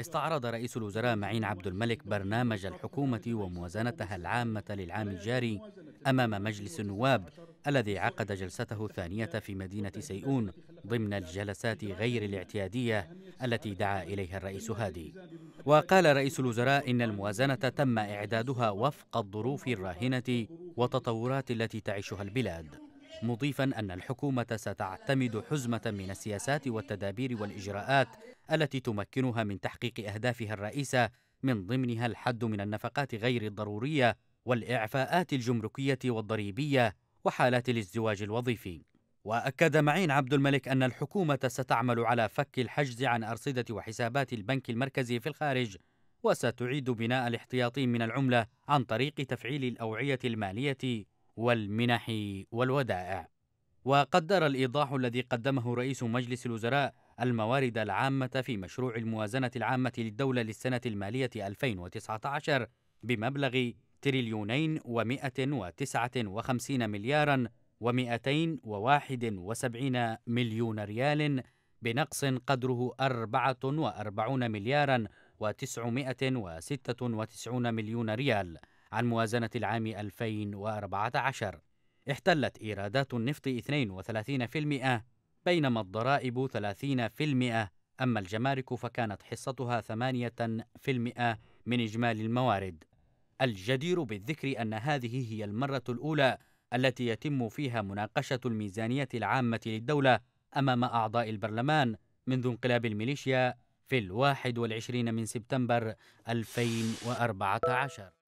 استعرض رئيس الوزراء معين عبد الملك برنامج الحكومة وموازنتها العامة للعام الجاري أمام مجلس النواب الذي عقد جلسته الثانية في مدينة سيئون ضمن الجلسات غير الاعتيادية التي دعا إليها الرئيس هادي وقال رئيس الوزراء إن الموازنة تم إعدادها وفق الظروف الراهنة والتطورات التي تعيشها البلاد مضيفا أن الحكومة ستعتمد حزمة من السياسات والتدابير والإجراءات التي تمكنها من تحقيق أهدافها الرئيسة من ضمنها الحد من النفقات غير الضرورية والإعفاءات الجمركية والضريبية وحالات الازدواج الوظيفي وأكد معين عبد الملك أن الحكومة ستعمل على فك الحجز عن أرصدة وحسابات البنك المركزي في الخارج وستعيد بناء الاحتياطي من العملة عن طريق تفعيل الأوعية المالية والمنح والودائع وقدر الإيضاح الذي قدمه رئيس مجلس الوزراء الموارد العامة في مشروع الموازنة العامة للدولة للسنة المالية 2019 بمبلغ تريليونين ومائة وتسعة وخمسين مليارا ومائتين وواحد وسبعين مليون ريال بنقص قدره أربعة وأربعون مليارا وتسعمائة وستة وتسعون مليون ريال عن موازنة العام 2014 احتلت إيرادات النفط 32% بينما الضرائب 30% أما الجمارك فكانت حصتها 8% من إجمالي الموارد الجدير بالذكر أن هذه هي المرة الأولى التي يتم فيها مناقشة الميزانية العامة للدولة أمام أعضاء البرلمان منذ انقلاب الميليشيا في الواحد والعشرين من سبتمبر 2014